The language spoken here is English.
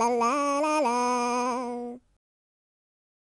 la la.